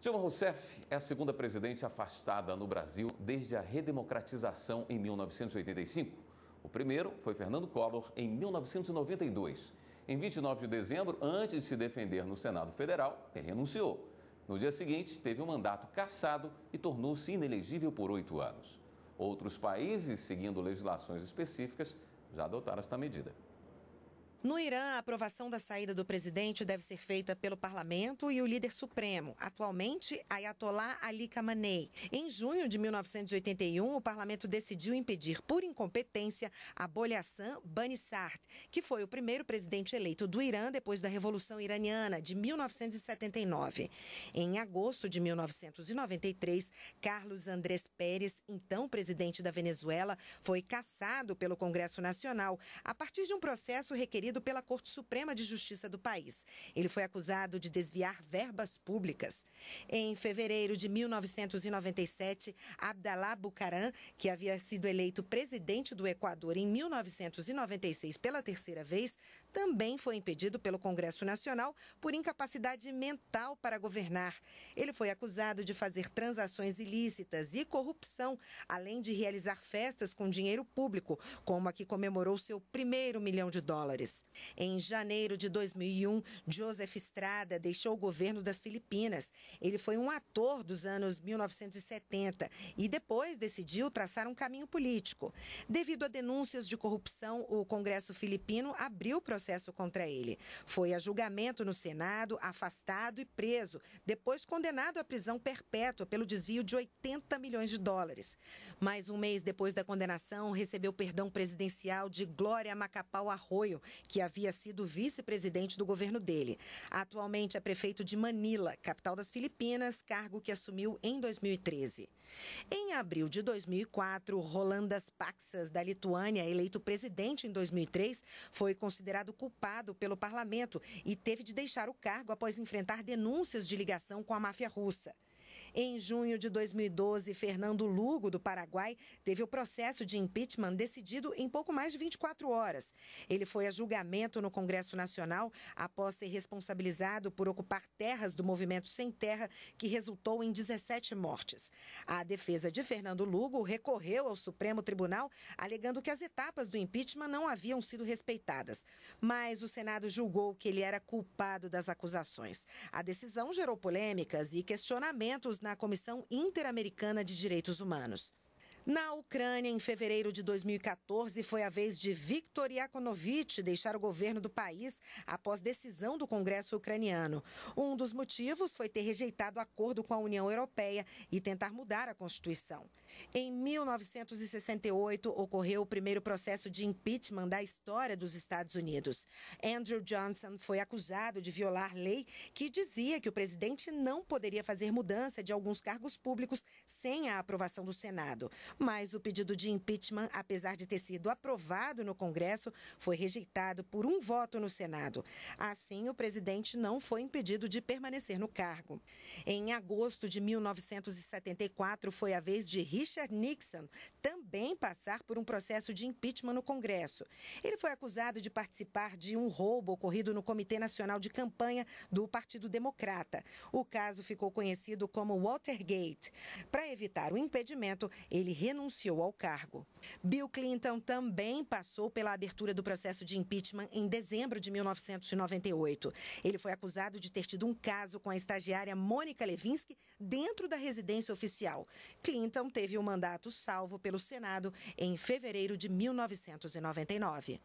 Dilma Rousseff é a segunda presidente afastada no Brasil desde a redemocratização em 1985. O primeiro foi Fernando Collor em 1992. Em 29 de dezembro, antes de se defender no Senado Federal, ele renunciou. No dia seguinte, teve o um mandato cassado e tornou-se inelegível por oito anos. Outros países, seguindo legislações específicas, já adotaram esta medida. No Irã, a aprovação da saída do presidente deve ser feita pelo parlamento e o líder supremo, atualmente Ayatollah Ali Khamenei. Em junho de 1981, o parlamento decidiu impedir por incompetência a Hassan Banissart, que foi o primeiro presidente eleito do Irã depois da Revolução Iraniana de 1979. Em agosto de 1993, Carlos Andrés Pérez, então presidente da Venezuela, foi cassado pelo Congresso Nacional a partir de um processo requerido pela Corte Suprema de Justiça do país. Ele foi acusado de desviar verbas públicas. Em fevereiro de 1997, Abdalá Bucaram, que havia sido eleito presidente do Equador em 1996 pela terceira vez, também foi impedido pelo Congresso Nacional por incapacidade mental para governar. Ele foi acusado de fazer transações ilícitas e corrupção, além de realizar festas com dinheiro público, como a que comemorou seu primeiro milhão de dólares. Em janeiro de 2001, Joseph Estrada deixou o governo das Filipinas. Ele foi um ator dos anos 1970 e depois decidiu traçar um caminho político. Devido a denúncias de corrupção, o Congresso filipino abriu processo contra ele. Foi a julgamento no Senado, afastado e preso, depois condenado à prisão perpétua pelo desvio de 80 milhões de dólares. Mais um mês depois da condenação, recebeu perdão presidencial de Glória Macapau Arroio, que havia sido vice-presidente do governo dele. Atualmente é prefeito de Manila, capital das Filipinas, cargo que assumiu em 2013. Em abril de 2004, Rolandas Paksas, da Lituânia, eleito presidente em 2003, foi considerado culpado pelo parlamento e teve de deixar o cargo após enfrentar denúncias de ligação com a máfia russa. Em junho de 2012, Fernando Lugo, do Paraguai, teve o processo de impeachment decidido em pouco mais de 24 horas. Ele foi a julgamento no Congresso Nacional após ser responsabilizado por ocupar terras do movimento Sem Terra, que resultou em 17 mortes. A defesa de Fernando Lugo recorreu ao Supremo Tribunal, alegando que as etapas do impeachment não haviam sido respeitadas. Mas o Senado julgou que ele era culpado das acusações. A decisão gerou polêmicas e questionamentos na na Comissão Interamericana de Direitos Humanos. Na Ucrânia, em fevereiro de 2014, foi a vez de Viktor Yakonovitch deixar o governo do país após decisão do Congresso ucraniano. Um dos motivos foi ter rejeitado o acordo com a União Europeia e tentar mudar a Constituição. Em 1968, ocorreu o primeiro processo de impeachment da história dos Estados Unidos. Andrew Johnson foi acusado de violar lei que dizia que o presidente não poderia fazer mudança de alguns cargos públicos sem a aprovação do Senado. Mas o pedido de impeachment, apesar de ter sido aprovado no Congresso, foi rejeitado por um voto no Senado. Assim, o presidente não foi impedido de permanecer no cargo. Em agosto de 1974, foi a vez de Richard Nixon também passar por um processo de impeachment no Congresso. Ele foi acusado de participar de um roubo ocorrido no Comitê Nacional de Campanha do Partido Democrata. O caso ficou conhecido como Watergate. Para evitar o impedimento, ele renunciou ao cargo. Bill Clinton também passou pela abertura do processo de impeachment em dezembro de 1998. Ele foi acusado de ter tido um caso com a estagiária Mônica Levinsky dentro da residência oficial. Clinton teve o mandato salvo pelo Senado em fevereiro de 1999.